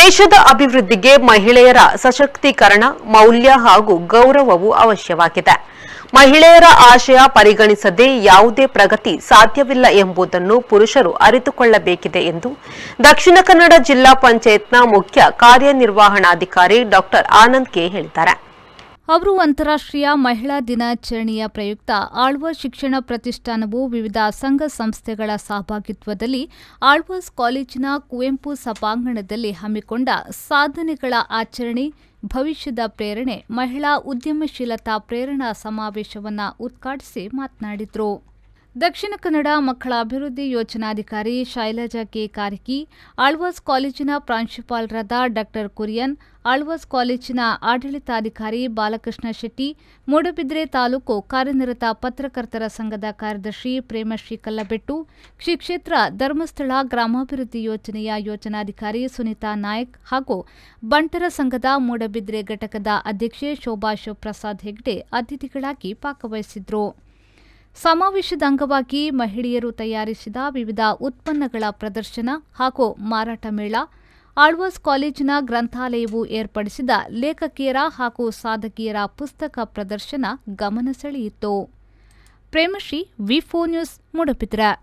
ದೇಶದ ಅಭಿವೃದ್ಧಿಗೆ ಮಹಿಳೆಯರ ಸಶಕ್ತೀಕರಣ ಮೌಲ್ಯ ಹಾಗೂ ಗೌರವವು ಅವಶ್ಯವಾಗಿದೆ ಮಹಿಳೆಯರ ಆಶಯ ಪರಿಗಣಿಸದೆ ಯಾವುದೇ ಪ್ರಗತಿ ಸಾಧ್ಯವಿಲ್ಲ ಎಂಬುದನ್ನು ಪುರುಷರು ಅರಿತುಕೊಳ್ಳಬೇಕಿದೆ ಎಂದು ದಕ್ಷಿಣ ಕನ್ನಡ ಜಿಲ್ಲಾ ಪಂಚಾಯತ್ನ ಮುಖ್ಯ ಕಾರ್ಯನಿರ್ವಹಣಾಧಿಕಾರಿ ಡಾಕ್ಟರ್ ಆನಂದ್ ಕೆ ಹೇಳಿದ್ದಾರೆ ಅವರು ಅಂತಾರಾಷ್ಟ್ರೀಯ ಮಹಿಳಾ ದಿನಾಚರಣೆಯ ಪ್ರಯುಕ್ತ ಆಳ್ವ ಶಿಕ್ಷಣ ಪ್ರತಿಷ್ಠಾನವು ವಿವಿಧ ಸಂಘ ಸಂಸ್ಥೆಗಳ ಸಹಭಾಗಿತ್ವದಲ್ಲಿ ಆಳ್ವಾಸ್ ಕಾಲೇಜಿನ ಕುವೆಂಪು ಸಭಾಂಗಣದಲ್ಲಿ ಹಮ್ಮಿಕೊಂಡ ಸಾಧನೆಗಳ ಆಚರಣೆ ಭವಿಷ್ಯದ ಪ್ರೇರಣೆ ಮಹಿಳಾ ಉದ್ಯಮಶೀಲತಾ ಪ್ರೇರಣಾ ಸಮಾವೇಶವನ್ನು ಉದ್ಘಾಟಿಸಿ ಮಾತನಾಡಿದರು ದಕ್ಷಿಣ ಕನ್ನಡ ಮಕ್ಕಳ ಅಭಿವೃದ್ಧಿ ಯೋಜನಾಧಿಕಾರಿ ಶೈಲಜಾ ಕೆ ಕಾರಿಕಿ ಆಳ್ವಾಸ್ ಕಾಲೇಜಿನ ಪ್ರಾಂಶುಪಾಲರಾದ ಡಾಕ್ಟರ್ ಕುರಿಯನ್ ಆಳ್ವಾಸ್ ಕಾಲೇಜಿನ ಆಡಳಿತಾಧಿಕಾರಿ ಬಾಲಕೃಷ್ಣ ಶೆಟ್ಟಿ ಮೂಡಬಿದ್ರೆ ತಾಲೂಕು ಕಾರ್ಯನಿರತ ಪತ್ರಕರ್ತರ ಸಂಘದ ಕಾರ್ಯದರ್ಶಿ ಪ್ರೇಮಶ್ರೀ ಕಲ್ಲಬೆಟ್ಟು ಶ್ರೀ ಧರ್ಮಸ್ಥಳ ಗ್ರಾಮಾಭಿವೃದ್ಧಿ ಯೋಜನೆಯ ಯೋಜನಾಧಿಕಾರಿ ಸುನೀತಾ ನಾಯಕ್ ಹಾಗೂ ಬಂಟರ ಸಂಘದ ಮೂಡಬಿದ್ರೆ ಘಟಕದ ಅಧ್ಯಕ್ಷೆ ಶೋಭಾ ಶಿವಪ್ರಸಾದ್ ಹೆಗ್ಡೆ ಅತಿಥಿಗಳಾಗಿ ಪಾಕವಹಿಸಿದ್ರು ಸಮಾವೇಶದ ಅಂಗವಾಗಿ ಮಹಿಳೆಯರು ತಯಾರಿಸಿದ ವಿವಿಧ ಉತ್ಪನ್ನಗಳ ಪ್ರದರ್ಶನ ಹಾಗೂ ಮಾರಾಟ ಮೇಳ ಆಳ್ವಾಸ್ ಕಾಲೇಜಿನ ಗ್ರಂಥಾಲಯವು ಏರ್ಪಡಿಸಿದ ಲೇಖಕಿಯರ ಹಾಗೂ ಸಾಧಕಿಯರ ಪುಸ್ತಕ ಪ್ರದರ್ಶನ ಗಮನ ಸೆಳೆಯಿತು ಪ್ರೇಮಶ್ರೀ ವಿಫೋ ನ್ಯೂಸ್ ಮುಡಪಿದ್ರ